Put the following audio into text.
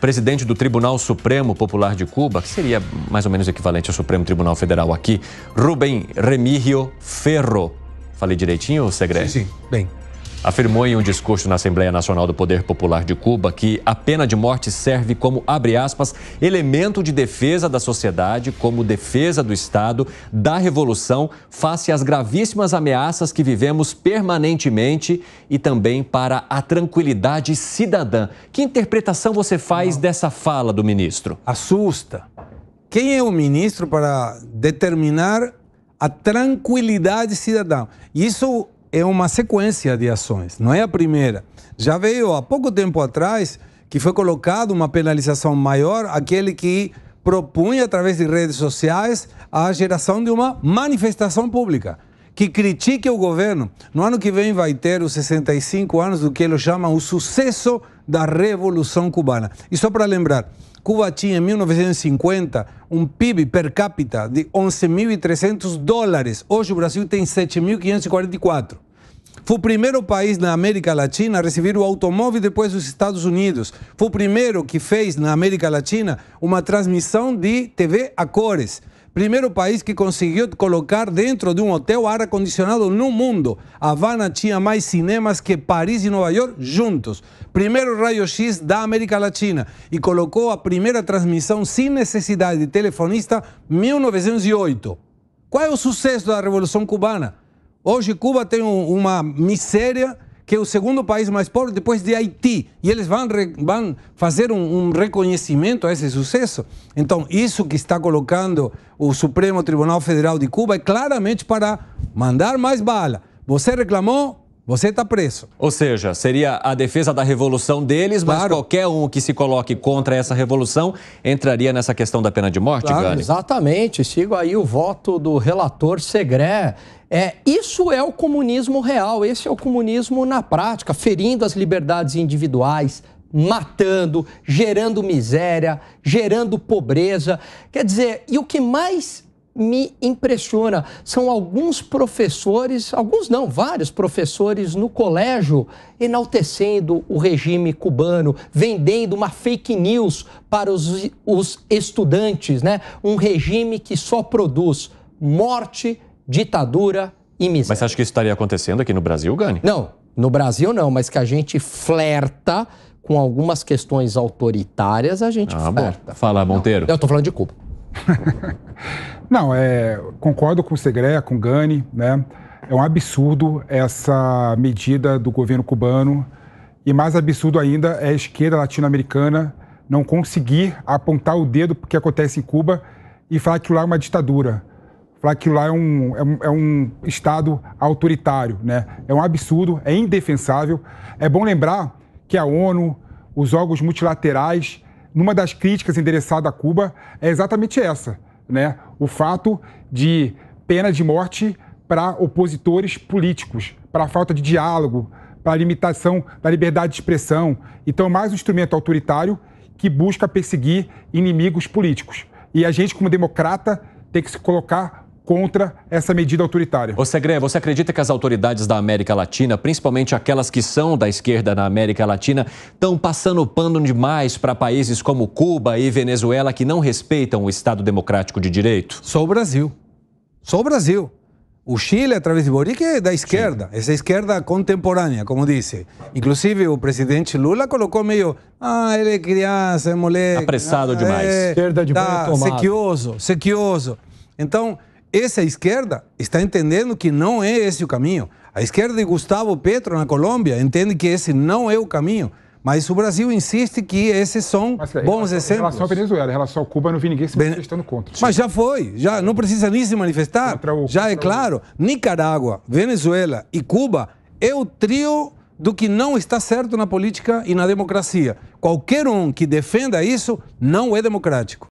presidente do Tribunal Supremo Popular de Cuba, que seria mais ou menos equivalente ao Supremo Tribunal Federal aqui, Rubem Remigio Ferro. Falei direitinho, Segredo? Sim, sim, bem afirmou em um discurso na Assembleia Nacional do Poder Popular de Cuba que a pena de morte serve como, abre aspas, elemento de defesa da sociedade, como defesa do Estado, da revolução, face às gravíssimas ameaças que vivemos permanentemente e também para a tranquilidade cidadã. Que interpretação você faz dessa fala do ministro? Assusta. Quem é o ministro para determinar a tranquilidade cidadã? Isso é uma sequência de ações, não é a primeira. Já veio há pouco tempo atrás que foi colocado uma penalização maior àquele que propunha através de redes sociais a geração de uma manifestação pública que critique o governo. No ano que vem vai ter os 65 anos do que eles chamam o sucesso da Revolução Cubana. E só para lembrar, Cuba tinha em 1950 um PIB per capita de 11.300 dólares. Hoje o Brasil tem 7.544. Foi o primeiro país na América Latina a receber o automóvel depois dos Estados Unidos. Foi o primeiro que fez na América Latina uma transmissão de TV a cores primeiro país que conseguiu colocar dentro de um hotel ar-condicionado no mundo. Havana tinha mais cinemas que Paris e Nova York juntos. Primeiro raio-x da América Latina e colocou a primeira transmissão sem necessidade de telefonista 1908. Qual é o sucesso da Revolução Cubana? Hoje Cuba tem uma miséria que é o segundo país mais pobre depois de Haiti. E eles vão, vão fazer um, um reconhecimento a esse sucesso. Então, isso que está colocando o Supremo Tribunal Federal de Cuba é claramente para mandar mais bala. Você reclamou, você está preso. Ou seja, seria a defesa da revolução deles, claro. mas qualquer um que se coloque contra essa revolução entraria nessa questão da pena de morte, claro, Gani? Exatamente. Sigo aí o voto do relator Segré. É, isso é o comunismo real, esse é o comunismo na prática, ferindo as liberdades individuais, matando, gerando miséria, gerando pobreza. Quer dizer, e o que mais me impressiona. São alguns professores, alguns não, vários professores no colégio enaltecendo o regime cubano, vendendo uma fake news para os, os estudantes, né? Um regime que só produz morte, ditadura e miséria. Mas você acha que isso estaria acontecendo aqui no Brasil, Gani? Não, no Brasil não, mas que a gente flerta com algumas questões autoritárias, a gente ah, flerta. Bom. Fala, Monteiro. Não, eu tô falando de Cuba. Não, é, concordo com o Segre, com o Gani, né? É um absurdo essa medida do governo cubano. E mais absurdo ainda é a esquerda latino-americana não conseguir apontar o dedo para o que acontece em Cuba e falar que lá é uma ditadura. Falar que lá é um, é um, é um Estado autoritário. Né? É um absurdo, é indefensável. É bom lembrar que a ONU, os órgãos multilaterais, numa das críticas endereçada a Cuba é exatamente essa, né? O fato de pena de morte para opositores políticos, para falta de diálogo, para limitação da liberdade de expressão. Então, é mais um instrumento autoritário que busca perseguir inimigos políticos. E a gente, como democrata, tem que se colocar contra essa medida autoritária. Ô Segre, você acredita que as autoridades da América Latina, principalmente aquelas que são da esquerda na América Latina, estão passando pano demais para países como Cuba e Venezuela que não respeitam o Estado Democrático de Direito? Só o Brasil. Só o Brasil. O Chile, através de Boric, é da esquerda, Sim. essa esquerda contemporânea, como disse. Inclusive, o presidente Lula colocou meio, ah, ele é criança, é moleque. Apressado ah, demais. É, esquerda de tá, é tomada. Sequioso, sequioso. Então, essa esquerda está entendendo que não é esse o caminho. A esquerda de Gustavo Petro na Colômbia entende que esse não é o caminho. Mas o Brasil insiste que esses são mas, é, bons em exemplos. Em relação à Venezuela, em relação ao Cuba, não vi ninguém se manifestando contra. Mas já foi, já não precisa nem se manifestar. O, já é claro, o... Nicarágua, Venezuela e Cuba é o trio do que não está certo na política e na democracia. Qualquer um que defenda isso não é democrático.